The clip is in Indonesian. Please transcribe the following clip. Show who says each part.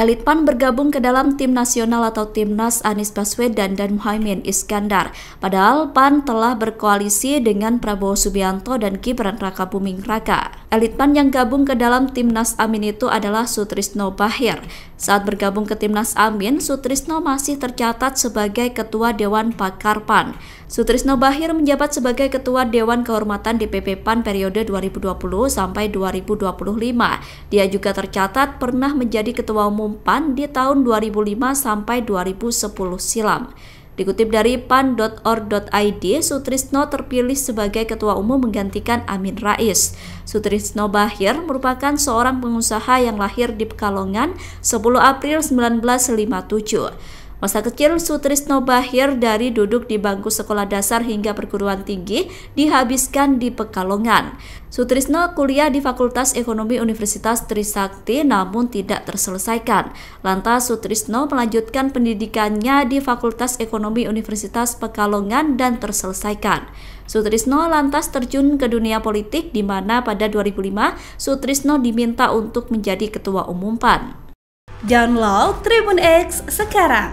Speaker 1: Elit PAN bergabung ke dalam tim nasional atau timnas Anies Baswedan dan Muhaimin Iskandar. Padahal PAN telah berkoalisi dengan Prabowo Subianto dan Gibran Raka Buming Raka. Elit Pan yang gabung ke dalam timnas Amin itu adalah Sutrisno Bahir. Saat bergabung ke timnas Amin, Sutrisno masih tercatat sebagai ketua Dewan Pakar PAN. Sutrisno Bahir menjabat sebagai ketua Dewan Kehormatan DPP PAN periode 2020 sampai 2025. Dia juga tercatat pernah menjadi ketua umum PAN di tahun 2005 sampai 2010 silam. Dikutip dari pan.or.id, Sutrisno terpilih sebagai ketua umum menggantikan Amin Rais. Sutrisno Bahir merupakan seorang pengusaha yang lahir di Pekalongan 10 April 1957. Masa kecil Sutrisno Bahir dari duduk di bangku sekolah dasar hingga perguruan tinggi dihabiskan di Pekalongan. Sutrisno kuliah di Fakultas Ekonomi Universitas Trisakti namun tidak terselesaikan. Lantas Sutrisno melanjutkan pendidikannya di Fakultas Ekonomi Universitas Pekalongan dan terselesaikan. Sutrisno lantas terjun ke dunia politik di mana pada 2005 Sutrisno diminta untuk menjadi ketua umum PAN. Download Tribun X sekarang